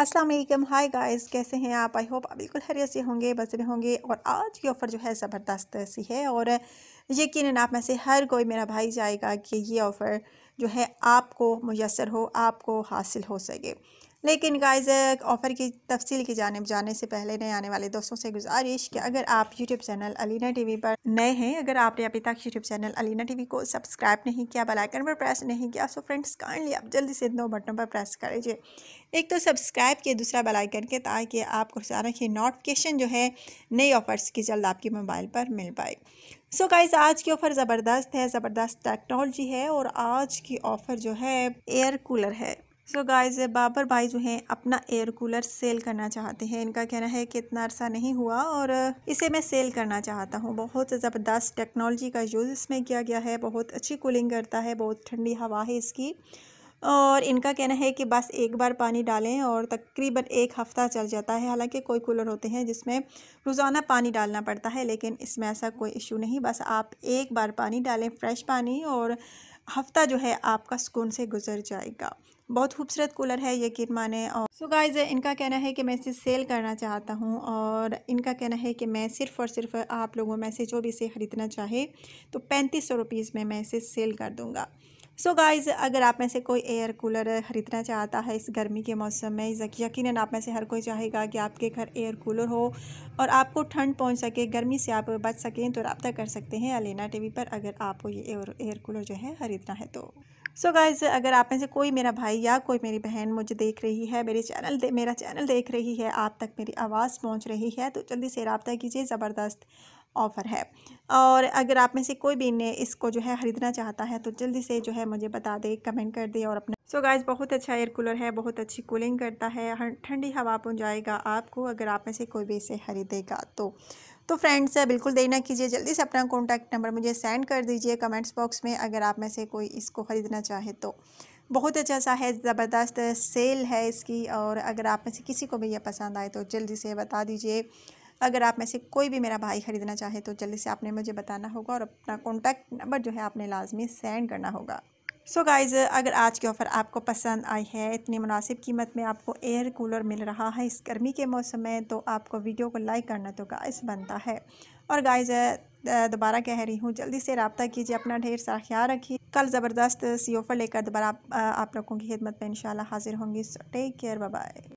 अस्सलाम वालेकुम hi guys कैसे हैं आप आई होप आप बिल्कुल खैरियत से होंगे बसे में होंगे और आज की ऑफ़र जो है ज़बरदस्त सी है और यकीन आप में से हर कोई मेरा भाई जाएगा कि ये ऑफ़र जो है आपको मैसर हो आपको हासिल हो सके लेकिन गाइज ऑफ़र की तफसील की जानब जाने से पहले नए आने वाले दोस्तों से गुजारिश कि अगर आप यूट्यूब चैनल अलीना टीवी पर नए हैं अगर आपने अभी तक यूट्यूब चैनल अलीना टीवी को सब्सक्राइब नहीं किया बलाइकन पर प्रेस नहीं किया सो फ्रेंड्स काइंडली आप जल्दी से दो बटनों पर प्रेस कर लीजिए एक तो सब्सक्राइब किए दूसरा बेलाइकन के ताकि आपको सारा की नोटिफिकेशन जो है नई ऑफ़र्स की जल्द आपके मोबाइल पर मिल पाए सो so गाइज़ आज की ऑफ़र ज़बरदस्त है ज़बरदस्त टेक्नोलॉजी है और आज की ऑफ़र जो है एयर कूलर है सो so गाइस बाबर भाई जो हैं अपना एयर कूलर सेल करना चाहते हैं इनका कहना है कि इतना अरसा नहीं हुआ और इसे मैं सेल करना चाहता हूँ बहुत ज़बरदस्त टेक्नोलॉजी का यूज़ इसमें किया गया है बहुत अच्छी कूलिंग करता है बहुत ठंडी हवा है इसकी और इनका कहना है कि बस एक बार पानी डालें और तकरीबन एक हफ़्ता चल जाता है हालांकि कोई कूलर होते हैं जिसमें रोज़ाना पानी डालना पड़ता है लेकिन इसमें ऐसा कोई इशू नहीं बस आप एक बार पानी डालें फ्रेश पानी और हफ्ता जो है आपका सुकून से गुजर जाएगा बहुत खूबसूरत कूलर है ये किरमा और सो गाइज इनका कहना है कि मैं इसे सेल करना चाहता हूँ और इनका कहना है कि मैं सिर्फ़ और सिर्फ आप लोगों में से जो भी इसे ख़रीदना चाहे तो पैंतीस सौ रुपीज़ में मैं इसे सेल कर दूँगा सो so गाइज़ अगर आप में से कोई एयर कूलर ख़रीदना चाहता है इस गर्मी के मौसम में यकीन आप में से हर कोई चाहेगा कि आपके घर एयर कूलर हो और आपको ठंड पहुंच सके गर्मी से आप बच सकें तो रबता कर सकते हैं अलेना टीवी पर अगर आपको ये एयर एयर कूलर जो है ख़रीदना है तो सो so गाइज़ अगर आप में से कोई मेरा भाई या कोई मेरी बहन मुझे देख रही है मेरे चैनल दे, मेरा चैनल देख रही है आप तक मेरी आवाज़ पहुँच रही है तो जल्दी से रबता कीजिए ज़बरदस्त ऑफ़र है और अगर आप में से कोई भी ने इसको जो है ख़रीदना चाहता है तो जल्दी से जो है मुझे बता दे कमेंट कर दे और अपना सो so गाइस बहुत अच्छा एयर कूलर है बहुत अच्छी कूलिंग करता है ठंडी हवा पहुंचाएगा आपको अगर आप में से कोई भी इसे ख़रीदेगा तो तो फ्रेंड्स बिल्कुल देना ना कीजिए जल्दी से अपना कॉन्टैक्ट नंबर मुझे सेंड कर दीजिए कमेंट्स बॉक्स में अगर आप में से कोई इसको ख़रीदना चाहे तो बहुत अच्छा सा है ज़बरदस्त सेल है इसकी और अगर आप में से किसी को भी यह पसंद आए तो जल्दी से बता दीजिए अगर आप में से कोई भी मेरा भाई ख़रीदना चाहे तो जल्दी से आपने मुझे बताना होगा और अपना कॉन्टैक्ट नंबर जो है आपने लाजमी सेंड करना होगा सो so गाइज़ अगर आज की ऑफ़र आपको पसंद आई है इतनी मुनासिब कीमत में आपको एयर कूलर मिल रहा है इस गर्मी के मौसम में तो आपको वीडियो को लाइक करना तो गाइस बनता है और गाइज़ दोबारा कह रही हूँ जल्दी से रबता कीजिए अपना ढेर सारा ख्याल रखिए कल ज़बरदस्त सी ऑफ़र लेकर दोबारा आप, आप लोगों की खिदमत में इन हाज़िर होंगी सो टेक केयर बाय